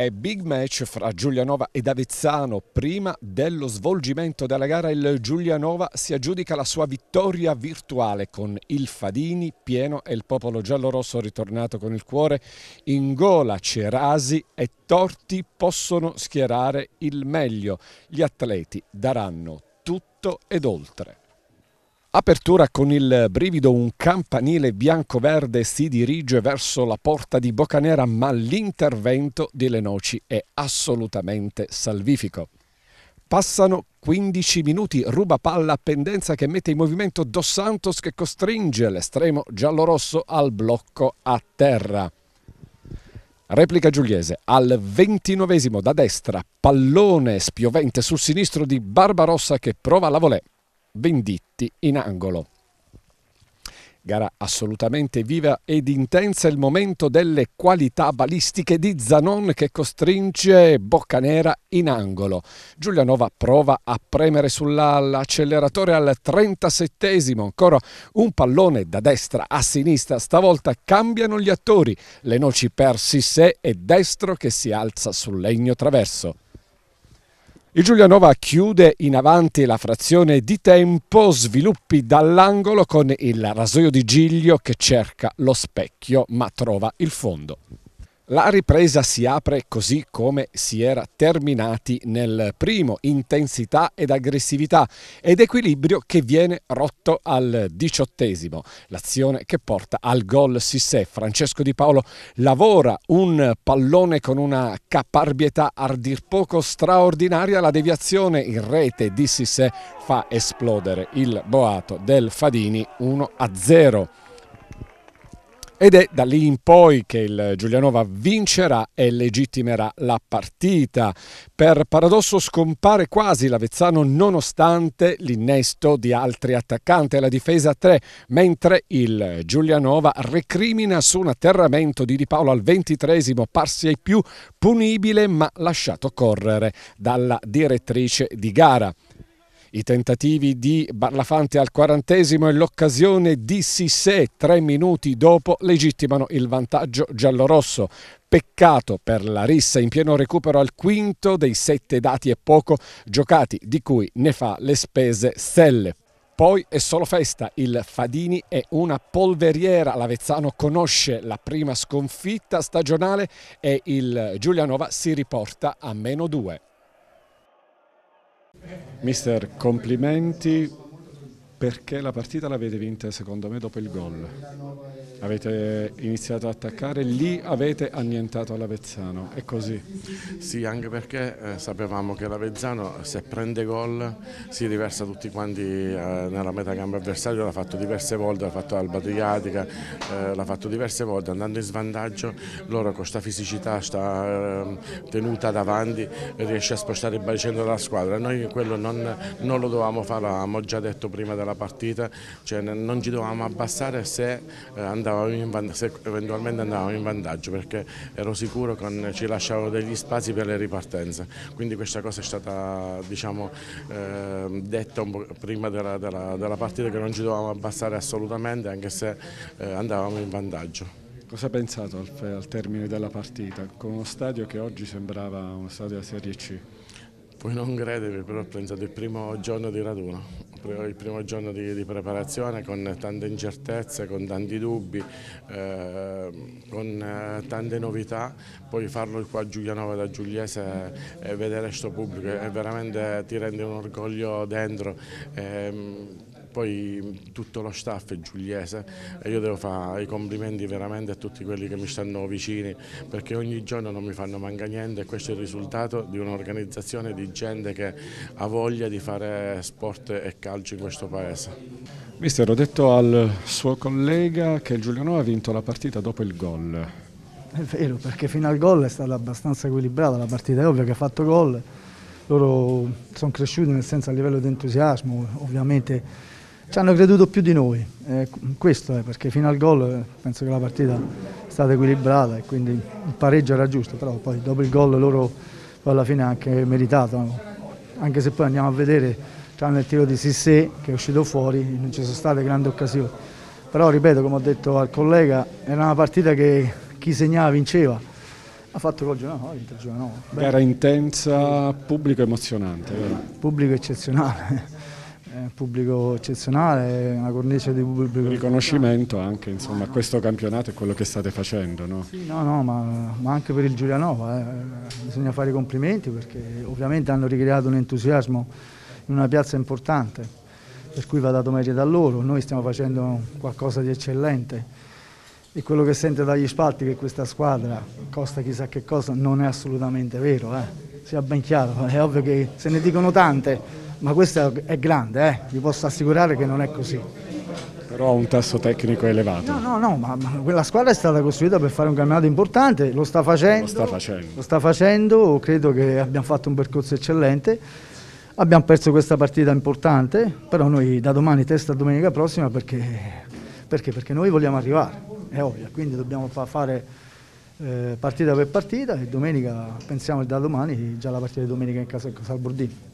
È big match fra Giulianova ed Avezzano. Prima dello svolgimento della gara il Giulianova si aggiudica la sua vittoria virtuale con il Fadini pieno e il popolo giallorosso ritornato con il cuore. In gola Cerasi e Torti possono schierare il meglio. Gli atleti daranno tutto ed oltre. Apertura con il brivido, un campanile bianco-verde si dirige verso la porta di Bocanera, ma l'intervento di Lenoci è assolutamente salvifico. Passano 15 minuti, ruba palla a pendenza che mette in movimento Dos Santos che costringe l'estremo giallorosso al blocco a terra. Replica Giuliese al ventinovesimo da destra, pallone spiovente sul sinistro di Barbarossa che prova la volée. Venditti in angolo. Gara assolutamente viva ed intensa il momento delle qualità balistiche di Zanon che costringe Boccanera in angolo. Giulianova prova a premere sull'acceleratore al 37esimo, ancora un pallone da destra a sinistra, stavolta cambiano gli attori, le noci persi Sissè e Destro che si alza sul legno traverso. Il Giulianova chiude in avanti la frazione di tempo, sviluppi dall'angolo con il rasoio di Giglio che cerca lo specchio ma trova il fondo. La ripresa si apre così come si era terminati nel primo, intensità ed aggressività ed equilibrio che viene rotto al diciottesimo. L'azione che porta al gol Sissè. Francesco Di Paolo lavora un pallone con una caparbietà a dir poco straordinaria. La deviazione in rete di Sissè fa esplodere il boato del Fadini 1-0. Ed è da lì in poi che il Giulianova vincerà e legittimerà la partita. Per paradosso scompare quasi l'Avezzano nonostante l'innesto di altri attaccanti alla difesa 3, mentre il Giulianova recrimina su un atterramento di Di Paolo al ventitresimo, parsi ai più punibile ma lasciato correre dalla direttrice di gara. I tentativi di Barlafante al quarantesimo e l'occasione di Sissè tre minuti dopo legittimano il vantaggio giallorosso. Peccato per la rissa in pieno recupero al quinto dei sette dati e poco giocati, di cui ne fa le spese Stelle. Poi è solo festa, il Fadini è una polveriera, l'Avezzano conosce la prima sconfitta stagionale e il Giulianova si riporta a meno due. Mister, complimenti perché la partita l'avete vinta secondo me dopo il gol. Avete iniziato ad attaccare, lì avete annientato l'Avezzano, è così? Sì, anche perché eh, sapevamo che l'Avezzano se prende gol si riversa tutti quanti eh, nella metacampo avversario, l'ha fatto diverse volte, l'ha fatto Alba Adriatica, eh, l'ha fatto diverse volte, andando in svantaggio loro con questa fisicità, questa ehm, tenuta davanti riesce a spostare il baricentro della squadra, noi quello non, non lo dovevamo fare, l'avevamo già detto prima della la partita, cioè non ci dovevamo abbassare se, eh, andavamo se eventualmente andavamo in vantaggio perché ero sicuro che ci lasciavano degli spazi per le ripartenze, quindi questa cosa è stata diciamo, eh, detta prima della, della, della, partita che non ci dovevamo abbassare assolutamente anche se eh, andavamo in vantaggio. Cosa ha pensato al, al termine della partita con uno stadio che oggi sembrava uno stadio della Serie C? Puoi non credermi, però ho pensato il primo giorno di raduno, il primo giorno di, di preparazione con tante incertezze, con tanti dubbi, eh, con eh, tante novità, poi farlo qua a Giulianova da Giuliese e vedere questo pubblico è veramente ti rende un orgoglio dentro. Eh, poi tutto lo staff è giuliese e io devo fare i complimenti veramente a tutti quelli che mi stanno vicini perché ogni giorno non mi fanno manca niente e questo è il risultato di un'organizzazione di gente che ha voglia di fare sport e calcio in questo paese. Mister, ho detto al suo collega che il Giuliano ha vinto la partita dopo il gol. È vero, perché fino al gol è stata abbastanza equilibrata la partita, è ovvio che ha fatto gol, loro sono cresciuti nel senso a livello di entusiasmo, ovviamente ci hanno creduto più di noi, eh, questo è perché fino al gol eh, penso che la partita è stata equilibrata e quindi il pareggio era giusto, però poi dopo il gol loro alla fine anche meritato, anche se poi andiamo a vedere tranne il tiro di Sissé che è uscito fuori, non ci sono state grandi occasioni, però ripeto come ho detto al collega era una partita che chi segnava vinceva ha fatto gol no, Giovanni. No. Gara intensa, pubblico emozionante. Vero? Pubblico eccezionale. È un pubblico eccezionale, una cornice di pubblico. Riconoscimento anche insomma, a questo campionato e quello che state facendo. No, sì, no, no ma, ma, anche per il Giulianova, eh. bisogna fare i complimenti perché ovviamente hanno ricreato un entusiasmo in una piazza importante, per cui va dato merito a loro, noi stiamo facendo qualcosa di eccellente e quello che sente dagli spalti che questa squadra costa chissà che cosa non è assolutamente vero, eh. sia ben chiaro, è ovvio che se ne dicono tante ma questa è grande, eh? vi posso assicurare che non è così. Però ha un tasso tecnico elevato. No, no, no, ma, ma, quella squadra è stata costruita per fare un campionato importante, lo sta facendo. Lo sta facendo. Lo sta facendo, credo che abbiamo fatto un percorso eccellente. Abbiamo perso questa partita importante, però noi da domani testa domenica prossima perché, perché, perché noi vogliamo arrivare, è ovvio, quindi dobbiamo fa fare eh, partita per partita e domenica, pensiamo da domani, già la partita di domenica in casa del Salbordini.